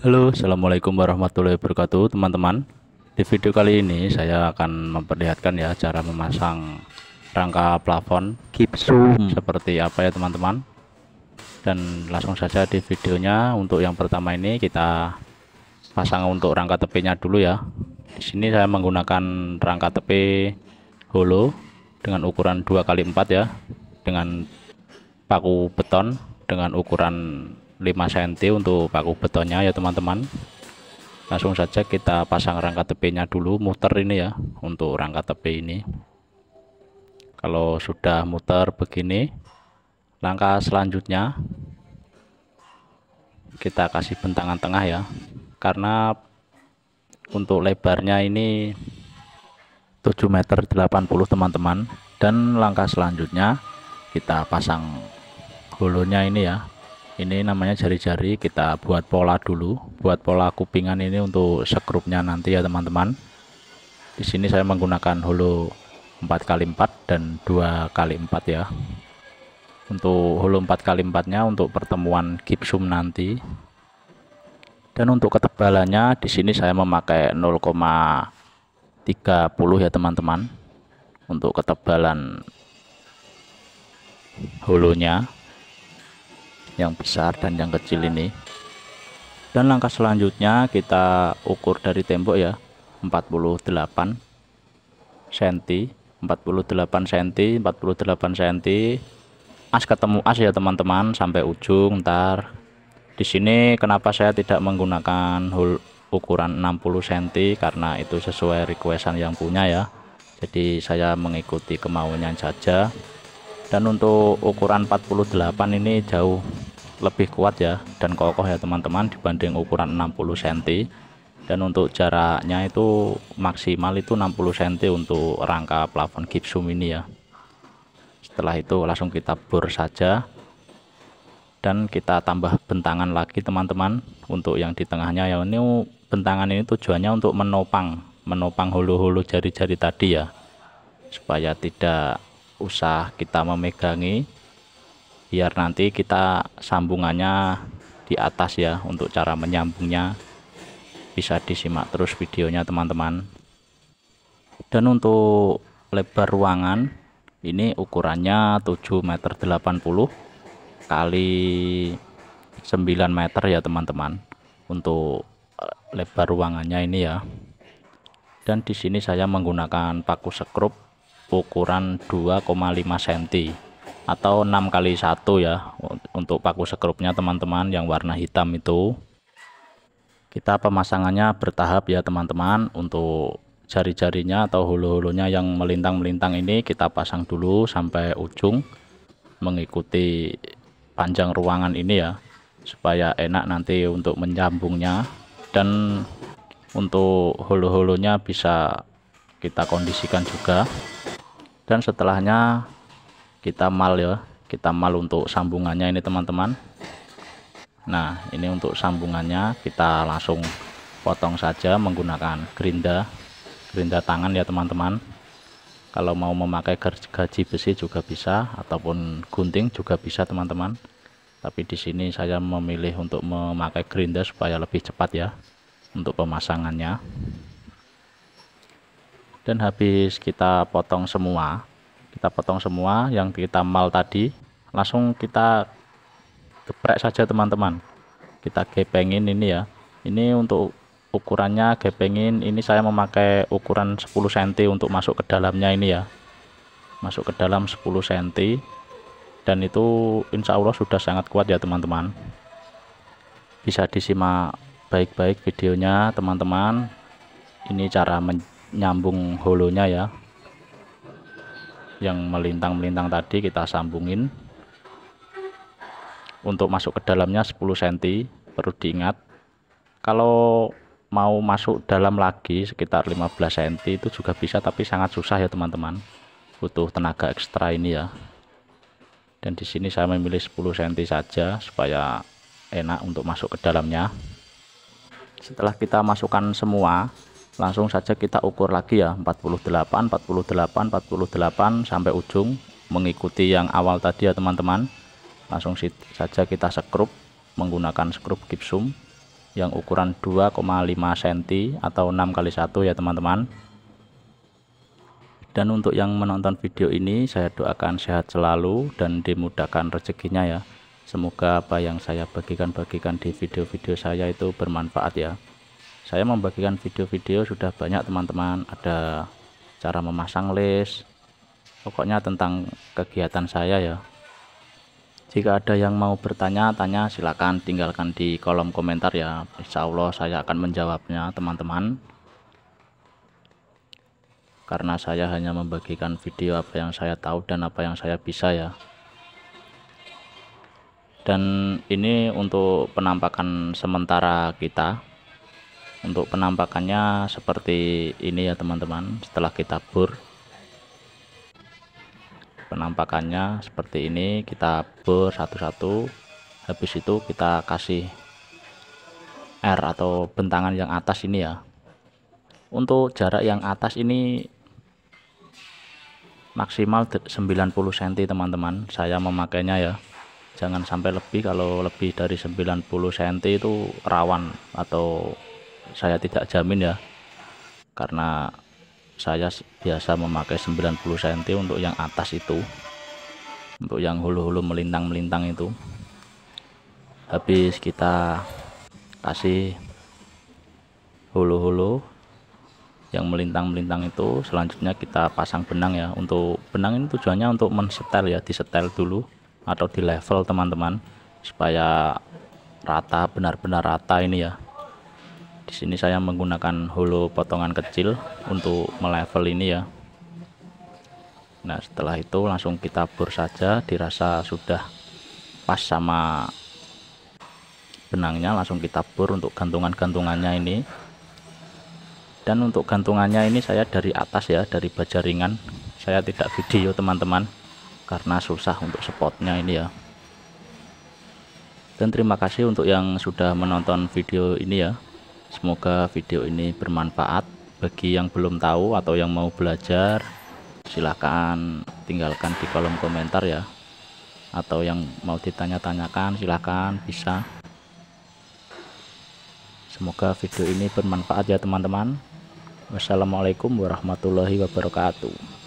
Halo, Assalamualaikum warahmatullahi wabarakatuh teman-teman Di video kali ini saya akan memperlihatkan ya cara memasang rangka plafon gypsum seperti apa ya teman-teman Dan langsung saja di videonya untuk yang pertama ini kita pasang untuk rangka tepinya dulu ya Di sini saya menggunakan rangka tepi holo dengan ukuran 2x4 ya dengan paku beton dengan ukuran 5 cm untuk paku betonnya ya teman-teman langsung saja kita pasang rangka tepinya dulu muter ini ya untuk rangka tepi ini kalau sudah muter begini langkah selanjutnya kita kasih bentangan tengah ya karena untuk lebarnya ini 7 meter 80 teman-teman dan langkah selanjutnya kita pasang hulunya ini ya ini namanya jari-jari kita buat pola dulu buat pola kupingan ini untuk sekrupnya nanti ya teman-teman di sini saya menggunakan holo 4x4 dan 2x4 ya untuk holo 4x4 nya untuk pertemuan gipsum nanti dan untuk ketebalannya di sini saya memakai 0,30 ya teman-teman untuk ketebalan hulunya yang besar dan yang kecil ini dan langkah selanjutnya kita ukur dari tembok ya 48 cm 48 cm 48 cm as ketemu as ya teman-teman sampai ujung ntar di sini kenapa saya tidak menggunakan hole ukuran 60 cm karena itu sesuai requestan yang punya ya jadi saya mengikuti kemauannya saja dan untuk ukuran 48 ini jauh lebih kuat ya dan kokoh ya teman-teman dibanding ukuran 60 cm dan untuk jaraknya itu maksimal itu 60 cm untuk rangka plafon gipsum ini ya setelah itu langsung kita bor saja dan kita tambah bentangan lagi teman-teman untuk yang di tengahnya ya ini bentangan ini tujuannya untuk menopang menopang hulu-hulu jari-jari tadi ya supaya tidak usah kita memegangi biar nanti kita sambungannya di atas ya untuk cara menyambungnya bisa disimak terus videonya teman-teman dan untuk lebar ruangan ini ukurannya 7 meter 80 kali 9 meter ya teman-teman untuk eh, lebar ruangannya ini ya dan di sini saya menggunakan paku sekrup ukuran 2,5 cm atau 6 kali satu ya untuk paku sekrupnya teman-teman yang warna hitam itu kita pemasangannya bertahap ya teman-teman untuk jari-jarinya atau hulu-hulunya yang melintang-melintang ini kita pasang dulu sampai ujung mengikuti panjang ruangan ini ya supaya enak nanti untuk menyambungnya dan untuk hulu-hulunya bisa kita kondisikan juga dan setelahnya kita mal ya kita mal untuk sambungannya ini teman-teman nah ini untuk sambungannya kita langsung potong saja menggunakan gerinda gerinda tangan ya teman-teman kalau mau memakai gaji besi juga bisa ataupun gunting juga bisa teman-teman tapi di sini saya memilih untuk memakai gerinda supaya lebih cepat ya untuk pemasangannya dan habis kita potong semua kita potong semua yang kita mal tadi langsung kita geprek saja teman-teman kita gepengin ini ya ini untuk ukurannya gepengin ini saya memakai ukuran 10 cm untuk masuk ke dalamnya ini ya masuk ke dalam 10 cm dan itu insya Allah sudah sangat kuat ya teman-teman bisa disimak baik-baik videonya teman-teman ini cara menyambung holonya ya yang melintang-melintang tadi kita sambungin untuk masuk ke dalamnya 10 cm perlu diingat kalau mau masuk dalam lagi sekitar 15 cm itu juga bisa tapi sangat susah ya teman-teman butuh tenaga ekstra ini ya dan di sini saya memilih 10 cm saja supaya enak untuk masuk ke dalamnya setelah kita masukkan semua langsung saja kita ukur lagi ya 48 48 48 sampai ujung mengikuti yang awal tadi ya teman-teman langsung saja kita sekrup menggunakan sekrup gipsum yang ukuran 2,5 cm atau 6 kali 1 ya teman-teman dan untuk yang menonton video ini saya doakan sehat selalu dan dimudahkan rezekinya ya semoga apa yang saya bagikan-bagikan di video-video saya itu bermanfaat ya saya membagikan video-video sudah banyak teman-teman ada cara memasang list pokoknya tentang kegiatan saya ya jika ada yang mau bertanya tanya silahkan tinggalkan di kolom komentar ya Insya Allah saya akan menjawabnya teman-teman karena saya hanya membagikan video apa yang saya tahu dan apa yang saya bisa ya dan ini untuk penampakan sementara kita untuk penampakannya seperti ini ya teman-teman setelah kita bur penampakannya seperti ini kita bur satu-satu habis itu kita kasih R atau bentangan yang atas ini ya untuk jarak yang atas ini maksimal 90 cm teman-teman saya memakainya ya jangan sampai lebih kalau lebih dari 90 cm itu rawan atau saya tidak jamin ya karena saya biasa memakai 90 cm untuk yang atas itu untuk yang hulu-hulu melintang-melintang itu habis kita kasih hulu-hulu yang melintang-melintang itu selanjutnya kita pasang benang ya untuk benang ini tujuannya untuk mensetel ya disetel dulu atau di level teman-teman supaya rata benar-benar rata ini ya di sini saya menggunakan hulu potongan kecil untuk melevel ini ya nah setelah itu langsung kita bor saja dirasa sudah pas sama benangnya langsung kita bor untuk gantungan-gantungannya ini dan untuk gantungannya ini saya dari atas ya dari baja ringan saya tidak video teman-teman karena susah untuk spotnya ini ya dan terima kasih untuk yang sudah menonton video ini ya Semoga video ini bermanfaat bagi yang belum tahu atau yang mau belajar silahkan tinggalkan di kolom komentar ya atau yang mau ditanya-tanyakan silahkan bisa semoga video ini bermanfaat ya teman-teman wassalamualaikum warahmatullahi wabarakatuh